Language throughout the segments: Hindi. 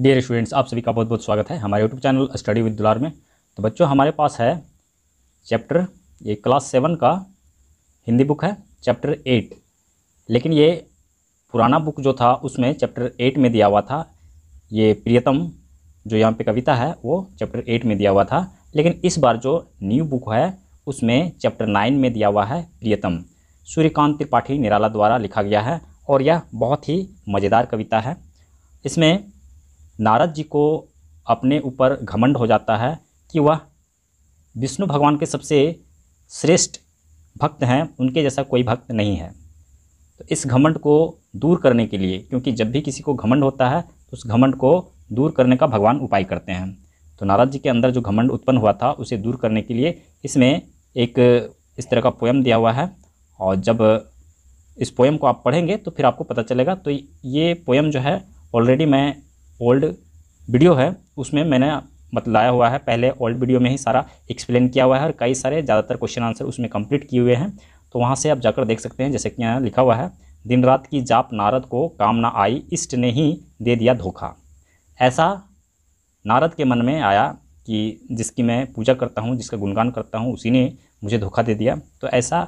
डियर स्टूडेंट्स आप सभी का बहुत बहुत स्वागत है हमारे यूट्यूब चैनल स्टडी विद दुलार में तो बच्चों हमारे पास है चैप्टर ये क्लास सेवन का हिंदी बुक है चैप्टर एट लेकिन ये पुराना बुक जो था उसमें चैप्टर एट में दिया हुआ था ये प्रियतम जो यहाँ पे कविता है वो चैप्टर एट में दिया हुआ था लेकिन इस बार जो न्यू बुक है उसमें चैप्टर नाइन में दिया हुआ है प्रियतम सूर्यकांत त्रिपाठी निराला द्वारा लिखा गया है और यह बहुत ही मज़ेदार कविता है इसमें नारद जी को अपने ऊपर घमंड हो जाता है कि वह विष्णु भगवान के सबसे श्रेष्ठ भक्त हैं उनके जैसा कोई भक्त नहीं है तो इस घमंड को दूर करने के लिए क्योंकि जब भी किसी को घमंड होता है तो उस घमंड को दूर करने का भगवान उपाय करते हैं तो नारद जी के अंदर जो घमंड उत्पन्न हुआ था उसे दूर करने के लिए इसमें एक इस तरह का पोएम दिया हुआ है और जब इस पोएम को आप पढ़ेंगे तो फिर आपको पता चलेगा तो ये पोयम जो है ऑलरेडी मैं ओल्ड वीडियो है उसमें मैंने बतलाया हुआ है पहले ओल्ड वीडियो में ही सारा एक्सप्लेन किया हुआ है और कई सारे ज़्यादातर क्वेश्चन आंसर उसमें कंप्लीट किए हुए हैं तो वहाँ से आप जाकर देख सकते हैं जैसे कि यहाँ लिखा हुआ है दिन रात की जाप नारद को काम ना आई इष्ट ने ही दे दिया धोखा ऐसा नारद के मन में आया कि जिसकी मैं पूजा करता हूँ जिसका गुणगान करता हूँ उसी ने मुझे धोखा दे दिया तो ऐसा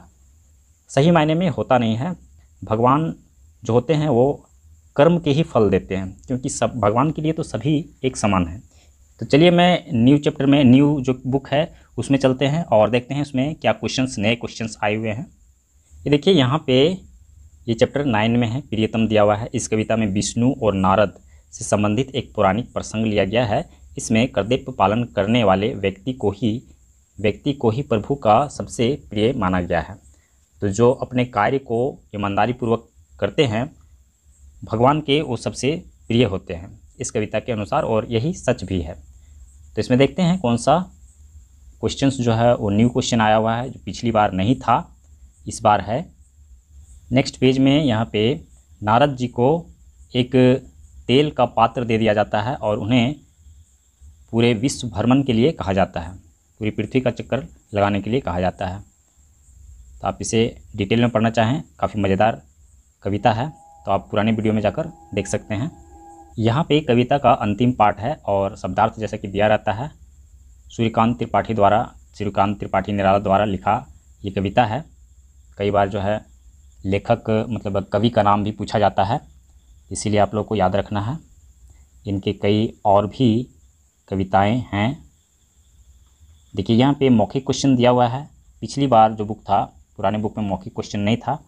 सही मायने में होता नहीं है भगवान जो होते हैं वो कर्म के ही फल देते हैं क्योंकि सब भगवान के लिए तो सभी एक समान है तो चलिए मैं न्यू चैप्टर में न्यू जो बुक है उसमें चलते हैं और देखते हैं उसमें क्या क्वेश्चंस नए क्वेश्चंस आए हुए हैं ये देखिए यहाँ पे ये चैप्टर नाइन में है प्रियतम दिया हुआ है इस कविता में विष्णु और नारद से संबंधित एक पौराणिक प्रसंग लिया गया है इसमें कर्तव्य पालन करने वाले व्यक्ति को ही व्यक्ति को ही प्रभु का सबसे प्रिय माना गया है तो जो अपने कार्य को ईमानदारी पूर्वक करते हैं भगवान के वो सबसे प्रिय होते हैं इस कविता के अनुसार और यही सच भी है तो इसमें देखते हैं कौन सा क्वेश्चन जो है वो न्यू क्वेश्चन आया हुआ है जो पिछली बार नहीं था इस बार है नेक्स्ट पेज में यहाँ पे नारद जी को एक तेल का पात्र दे दिया जाता है और उन्हें पूरे विश्व भ्रमण के लिए कहा जाता है पूरी पृथ्वी का चक्कर लगाने के लिए कहा जाता है तो आप इसे डिटेल में पढ़ना चाहें काफ़ी मज़ेदार कविता है तो आप पुराने वीडियो में जाकर देख सकते हैं यहाँ पे कविता का अंतिम पाठ है और शब्दार्थ जैसा कि दिया रहता है सूर्यकांत त्रिपाठी द्वारा सूर्यकांत त्रिपाठी निराला द्वारा लिखा ये कविता है कई बार जो है लेखक मतलब कवि का नाम भी पूछा जाता है इसीलिए आप लोग को याद रखना है इनके कई और भी कविताएं हैं देखिए यहाँ पे मौखिक क्वेश्चन दिया हुआ है पिछली बार जो बुक था पुराने बुक में मौखिक क्वेश्चन नहीं था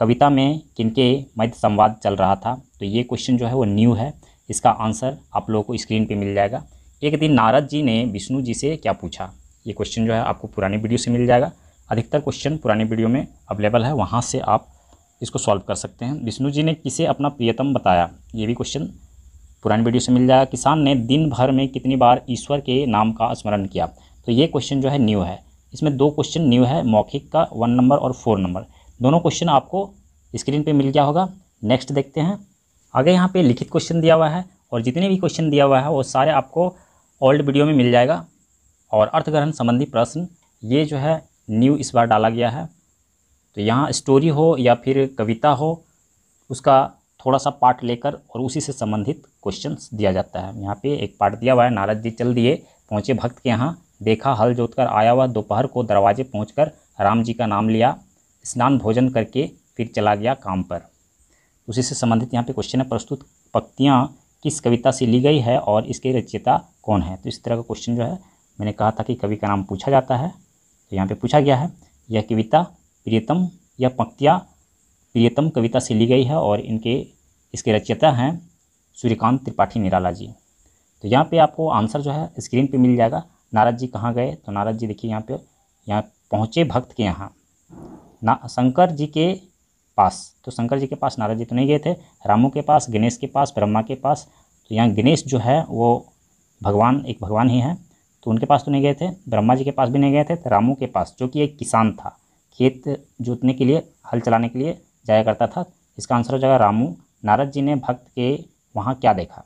कविता में किनके मध्य संवाद चल रहा था तो ये क्वेश्चन जो है वो न्यू है इसका आंसर आप लोगों को स्क्रीन पे मिल जाएगा एक दिन नारद जी ने विष्णु जी से क्या पूछा ये क्वेश्चन जो है आपको पुराने वीडियो से मिल जाएगा अधिकतर क्वेश्चन पुराने वीडियो में अवेलेबल है वहाँ से आप इसको सॉल्व कर सकते हैं विष्णु जी ने किसे अपना प्रियतम बताया ये भी क्वेश्चन पुराने वीडियो से मिल जाएगा किसान ने दिन भर में कितनी बार ईश्वर के नाम का स्मरण किया तो ये क्वेश्चन जो है न्यू है इसमें दो क्वेश्चन न्यू है मौखिक का वन नंबर और फोर नंबर दोनों क्वेश्चन आपको स्क्रीन पे मिल गया होगा नेक्स्ट देखते हैं आगे यहाँ पे लिखित क्वेश्चन दिया हुआ है और जितने भी क्वेश्चन दिया हुआ है वो सारे आपको ओल्ड वीडियो में मिल जाएगा और अर्थग्रहण संबंधी प्रश्न ये जो है न्यू इस बार डाला गया है तो यहाँ स्टोरी हो या फिर कविता हो उसका थोड़ा सा पार्ट लेकर और उसी से संबंधित क्वेश्चन दिया जाता है यहाँ पर एक पार्ट दिया हुआ है नारद जी चल दिए पहुँचे भक्त के यहाँ देखा हल जोत आया हुआ दोपहर को दरवाजे पहुँच राम जी का नाम लिया स्नान भोजन करके फिर चला गया काम पर उसी से संबंधित यहाँ पे क्वेश्चन है प्रस्तुत पक्तियाँ किस कविता से ली गई है और इसके रचयिता कौन है तो इस तरह का क्वेश्चन जो है मैंने कहा था कि कवि का नाम पूछा जाता है तो यहाँ पे पूछा गया है यह कविता प्रियतम यह पंक्तियाँ प्रियतम कविता से ली गई है और इनके इसके रचयिता हैं सूर्यकांत त्रिपाठी निराला जी तो यहाँ पे आपको आंसर जो है स्क्रीन पे मिल जाएगा नारद जी कहाँ गए तो नारद जी देखिए यहाँ पे यहाँ पहुँचे भक्त के यहाँ ना शंकर जी के पास तो शंकर जी के पास नारद जी तो नहीं गए थे रामू के पास गणेश के पास ब्रह्मा के पास तो यहाँ गणेश जो है वो भगवान एक भगवान ही है तो उनके पास तो नहीं गए थे ब्रह्मा जी के पास भी नहीं गए थे तो रामू के पास जो कि एक किसान था खेत जोतने के लिए हल चलाने के लिए जाया करता था इसका आंसर हो जाएगा रामू नारद जी ने भक्त के वहाँ क्या देखा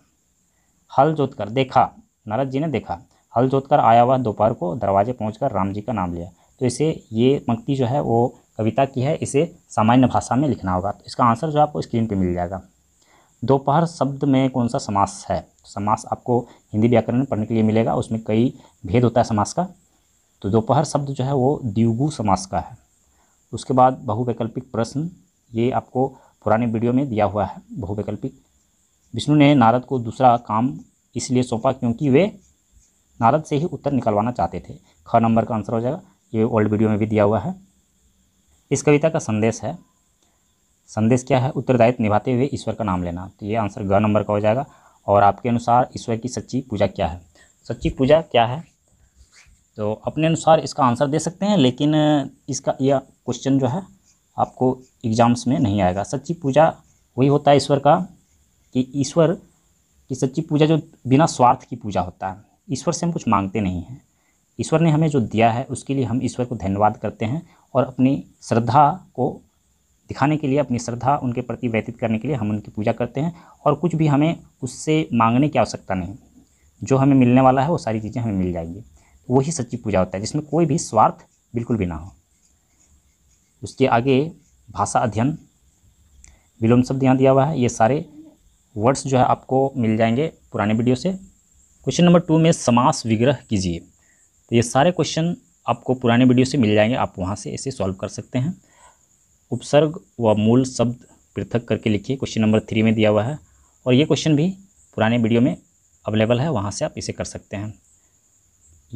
हल जोत कर देखा नारद जी ने देखा हल जोत कर आया हुआ दोपहर को दरवाजे पहुँच राम जी का नाम लिया तो इसे ये पंक्ति जो है वो कविता की है इसे सामान्य भाषा में लिखना होगा तो इसका आंसर जो आपको स्क्रीन पर मिल जाएगा दोपहर शब्द में कौन सा समास है तो समास आपको हिंदी व्याकरण में पढ़ने के लिए मिलेगा उसमें कई भेद होता है समास का तो दोपहर शब्द जो है वो द्यूगु समास का है उसके बाद बहुवैकल्पिक प्रश्न ये आपको पुराने वीडियो में दिया हुआ है बहुवैकल्पिक विष्णु ने नारद को दूसरा काम इसलिए सौंपा क्योंकि वे नारद से ही उत्तर निकलवाना चाहते थे ख नंबर का आंसर हो जाएगा ये ओल्ड वीडियो में भी दिया हुआ है इस कविता का संदेश है संदेश क्या है उत्तरदायित्व निभाते हुए ईश्वर का नाम लेना तो ये आंसर ग नंबर का हो जाएगा और आपके अनुसार ईश्वर की सच्ची पूजा क्या है सच्ची पूजा क्या है तो अपने अनुसार इसका आंसर दे सकते हैं लेकिन इसका यह क्वेश्चन जो है आपको एग्ज़ाम्स में नहीं आएगा सच्ची पूजा वही होता है ईश्वर का कि ईश्वर की सच्ची पूजा जो बिना स्वार्थ की पूजा होता है ईश्वर से हम कुछ मांगते नहीं हैं ईश्वर ने हमें जो दिया है उसके लिए हम ईश्वर को धन्यवाद करते हैं और अपनी श्रद्धा को दिखाने के लिए अपनी श्रद्धा उनके प्रति व्यतीत करने के लिए हम उनकी पूजा करते हैं और कुछ भी हमें उससे मांगने की आवश्यकता नहीं जो हमें मिलने वाला है वो सारी चीज़ें हमें मिल जाएंगी वही सच्ची पूजा होता है जिसमें कोई भी स्वार्थ बिल्कुल भी ना हो उसके आगे भाषा अध्ययन विलोम शब्द यहाँ दिया हुआ है ये सारे वर्ड्स जो है आपको मिल जाएंगे पुराने वीडियो से क्वेश्चन नंबर टू में समास विग्रह कीजिए ये सारे क्वेश्चन आपको पुराने वीडियो से मिल जाएंगे आप वहाँ से इसे सॉल्व कर सकते हैं उपसर्ग व मूल शब्द पृथक करके लिखिए क्वेश्चन नंबर थ्री में दिया हुआ है और ये क्वेश्चन भी पुराने वीडियो में अवेलेबल है वहाँ से आप इसे कर सकते हैं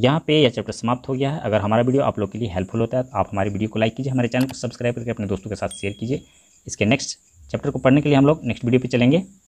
यहाँ पे यह चैप्टर समाप्त हो गया है अगर हमारा वीडियो आप लोग के लिए हेल्पफुल होता है तो आप हमारी वीडियो को लाइक कीजिए हमारे चैनल को सब्सक्राइब करके अपने दोस्तों के साथ शेयर कीजिए इसके नेक्स्ट चैप्टर को पढ़ने के लिए हम लोग नेक्स्ट वीडियो पर चलेंगे